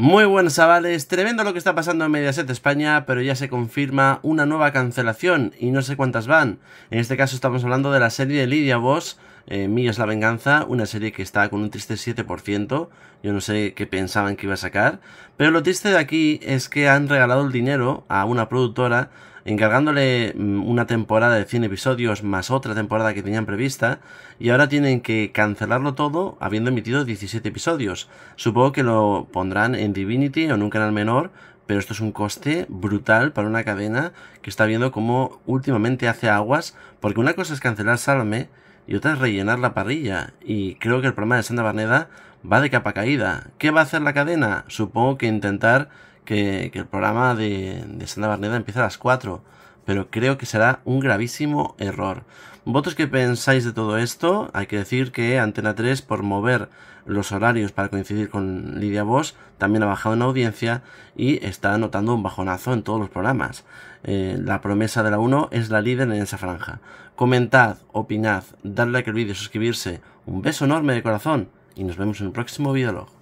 Muy buenas chavales, tremendo lo que está pasando en Mediaset España, pero ya se confirma una nueva cancelación y no sé cuántas van. En este caso estamos hablando de la serie de Lidia Boss eh, es la venganza, una serie que está con un triste 7%, yo no sé qué pensaban que iba a sacar, pero lo triste de aquí es que han regalado el dinero a una productora encargándole mm, una temporada de 100 episodios más otra temporada que tenían prevista y ahora tienen que cancelarlo todo habiendo emitido 17 episodios. Supongo que lo pondrán en Divinity o en un canal menor, pero esto es un coste brutal para una cadena que está viendo cómo últimamente hace aguas, porque una cosa es cancelar Salome y otra es rellenar la parrilla. Y creo que el programa de Sandra Barneda va de capa caída. ¿Qué va a hacer la cadena? Supongo que intentar que, que el programa de, de Barneda empiece a las 4 pero creo que será un gravísimo error. Votos que pensáis de todo esto? Hay que decir que Antena 3, por mover los horarios para coincidir con Lidia Voss, también ha bajado en audiencia y está anotando un bajonazo en todos los programas. Eh, la promesa de la 1 es la líder en esa franja. Comentad, opinad, dadle like al vídeo, suscribirse. Un beso enorme de corazón y nos vemos en el próximo videolog.